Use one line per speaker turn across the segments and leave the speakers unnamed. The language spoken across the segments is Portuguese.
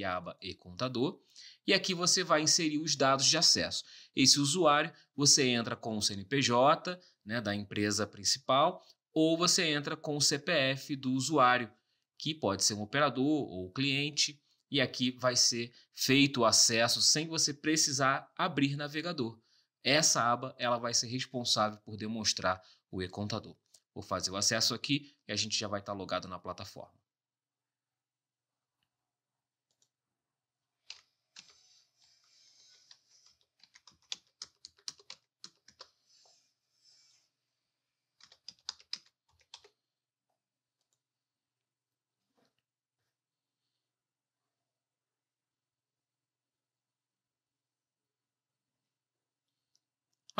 aqui a aba e contador, e aqui você vai inserir os dados de acesso. Esse usuário, você entra com o CNPJ né, da empresa principal ou você entra com o CPF do usuário, que pode ser um operador ou cliente, e aqui vai ser feito o acesso sem você precisar abrir navegador. Essa aba ela vai ser responsável por demonstrar o e-contador. Vou fazer o acesso aqui e a gente já vai estar logado na plataforma.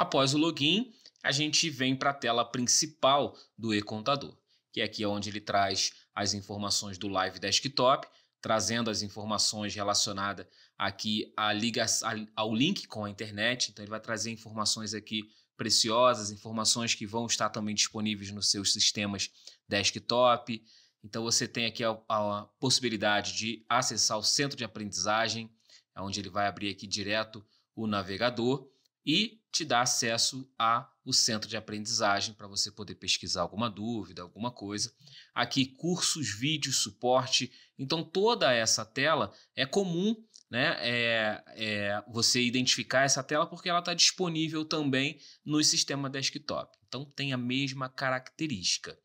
Após o login, a gente vem para a tela principal do e-contador, que é aqui é onde ele traz as informações do Live Desktop, trazendo as informações relacionadas aqui à liga, ao link com a internet. Então ele vai trazer informações aqui preciosas, informações que vão estar também disponíveis nos seus sistemas desktop. Então você tem aqui a, a possibilidade de acessar o centro de aprendizagem, é onde ele vai abrir aqui direto o navegador e te dá acesso ao centro de aprendizagem para você poder pesquisar alguma dúvida, alguma coisa. Aqui, cursos, vídeos, suporte. Então, toda essa tela é comum né, é, é você identificar essa tela porque ela está disponível também no sistema desktop. Então, tem a mesma característica.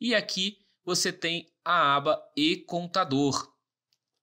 E aqui você tem a aba e contador.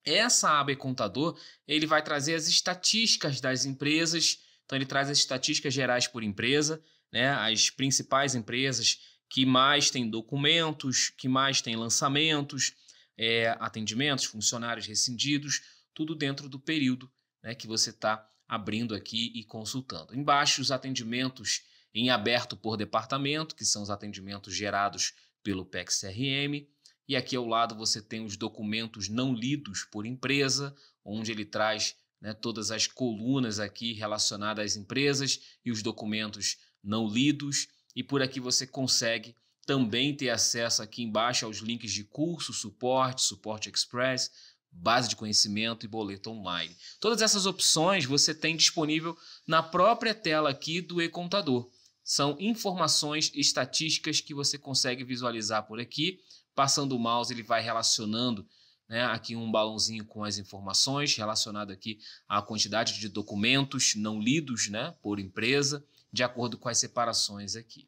Essa aba e contador ele vai trazer as estatísticas das empresas então ele traz as estatísticas gerais por empresa, né, as principais empresas que mais têm documentos, que mais têm lançamentos, é, atendimentos, funcionários rescindidos, tudo dentro do período né, que você está abrindo aqui e consultando. Embaixo, os atendimentos em aberto por departamento, que são os atendimentos gerados pelo PEC-CRM. E aqui ao lado você tem os documentos não lidos por empresa, onde ele traz né, todas as colunas aqui relacionadas às empresas e os documentos não lidos. E por aqui você consegue também ter acesso aqui embaixo aos links de curso, suporte, suporte express, base de conhecimento e boleto online. Todas essas opções você tem disponível na própria tela aqui do e-contador. São informações estatísticas que você consegue visualizar por aqui. Passando o mouse, ele vai relacionando né? Aqui um balãozinho com as informações relacionado aqui à quantidade de documentos não lidos, né, por empresa, de acordo com as separações aqui.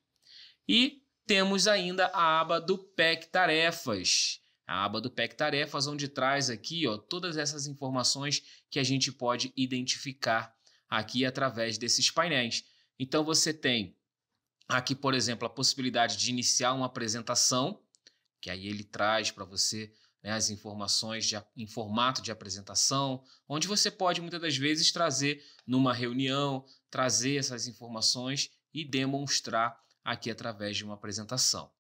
E temos ainda a aba do PEC Tarefas. A aba do PEC Tarefas, onde traz aqui ó, todas essas informações que a gente pode identificar aqui através desses painéis. Então você tem aqui, por exemplo, a possibilidade de iniciar uma apresentação, que aí ele traz para você né, as informações de, em formato de apresentação, onde você pode muitas das vezes trazer numa reunião, trazer essas informações e demonstrar aqui através de uma apresentação.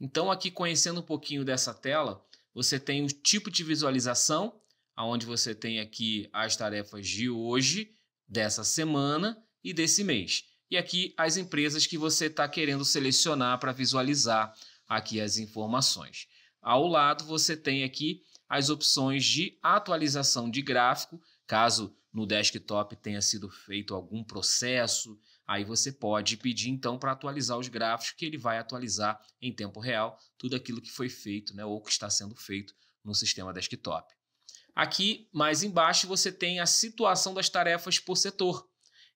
Então, aqui conhecendo um pouquinho dessa tela, você tem o tipo de visualização, onde você tem aqui as tarefas de hoje, dessa semana e desse mês. E aqui as empresas que você está querendo selecionar para visualizar aqui as informações. Ao lado, você tem aqui as opções de atualização de gráfico, caso no desktop tenha sido feito algum processo, aí você pode pedir então para atualizar os gráficos que ele vai atualizar em tempo real tudo aquilo que foi feito, né, ou que está sendo feito no sistema desktop. Aqui, mais embaixo, você tem a situação das tarefas por setor.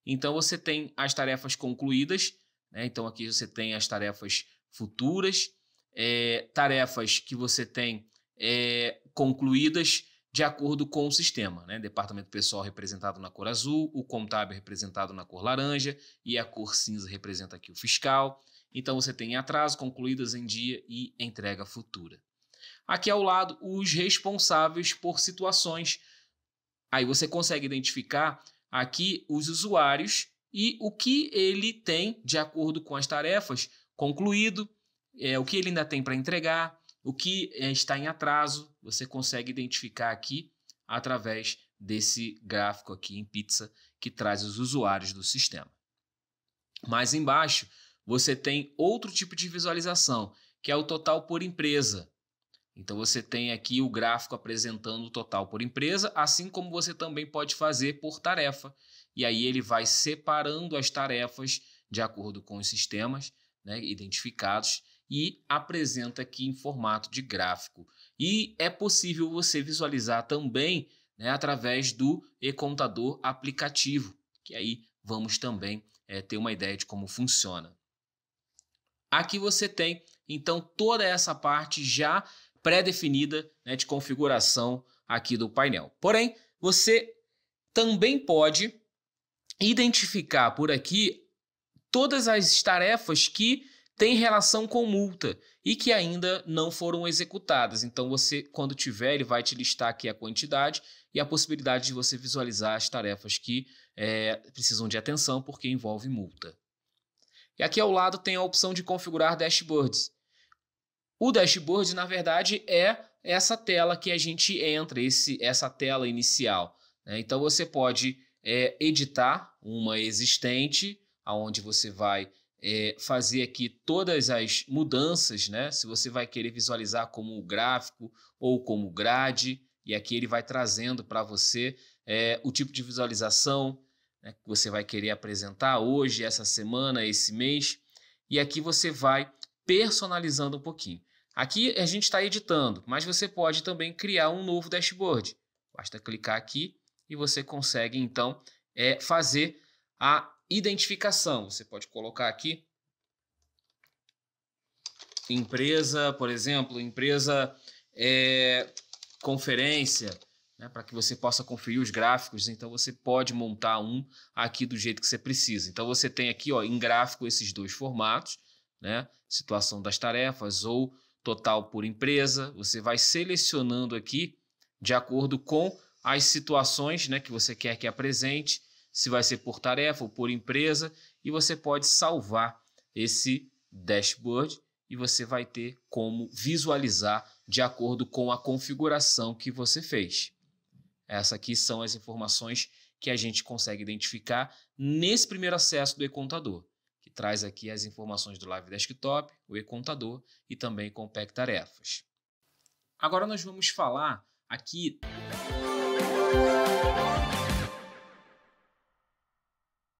Então você tem as tarefas concluídas, né? Então aqui você tem as tarefas futuras, é, tarefas que você tem é, concluídas de acordo com o sistema. Né? Departamento pessoal representado na cor azul, o contábil representado na cor laranja e a cor cinza representa aqui o fiscal. Então você tem atraso, concluídas em dia e entrega futura. Aqui ao lado, os responsáveis por situações. Aí você consegue identificar aqui os usuários e o que ele tem de acordo com as tarefas concluído, é, o que ele ainda tem para entregar, o que é, está em atraso, você consegue identificar aqui através desse gráfico aqui em pizza que traz os usuários do sistema. Mais embaixo, você tem outro tipo de visualização, que é o total por empresa. Então você tem aqui o gráfico apresentando o total por empresa, assim como você também pode fazer por tarefa. E aí ele vai separando as tarefas de acordo com os sistemas né, identificados e apresenta aqui em formato de gráfico. E é possível você visualizar também né, através do e-computador aplicativo, que aí vamos também é, ter uma ideia de como funciona. Aqui você tem então toda essa parte já pré-definida né, de configuração aqui do painel. Porém, você também pode identificar por aqui todas as tarefas que têm relação com multa e que ainda não foram executadas. Então, você, quando tiver, ele vai te listar aqui a quantidade e a possibilidade de você visualizar as tarefas que é, precisam de atenção porque envolve multa. E aqui ao lado tem a opção de configurar dashboards. O dashboard, na verdade, é essa tela que a gente entra, esse, essa tela inicial. Né? Então você pode é, editar uma existente, aonde você vai é, fazer aqui todas as mudanças, né? Se você vai querer visualizar como gráfico ou como grade, e aqui ele vai trazendo para você é, o tipo de visualização né, que você vai querer apresentar hoje, essa semana, esse mês, e aqui você vai personalizando um pouquinho. Aqui a gente está editando, mas você pode também criar um novo dashboard. Basta clicar aqui e você consegue então é, fazer a identificação. Você pode colocar aqui empresa, por exemplo, empresa é, conferência, né, para que você possa conferir os gráficos. Então você pode montar um aqui do jeito que você precisa. Então você tem aqui, ó, em gráfico esses dois formatos, né, situação das tarefas ou total por empresa. Você vai selecionando aqui de acordo com as situações, né, que você quer que apresente se vai ser por tarefa ou por empresa, e você pode salvar esse dashboard e você vai ter como visualizar de acordo com a configuração que você fez. Essas aqui são as informações que a gente consegue identificar nesse primeiro acesso do e-contador, que traz aqui as informações do Live Desktop, o e-contador e também Compact Tarefas. Agora nós vamos falar aqui.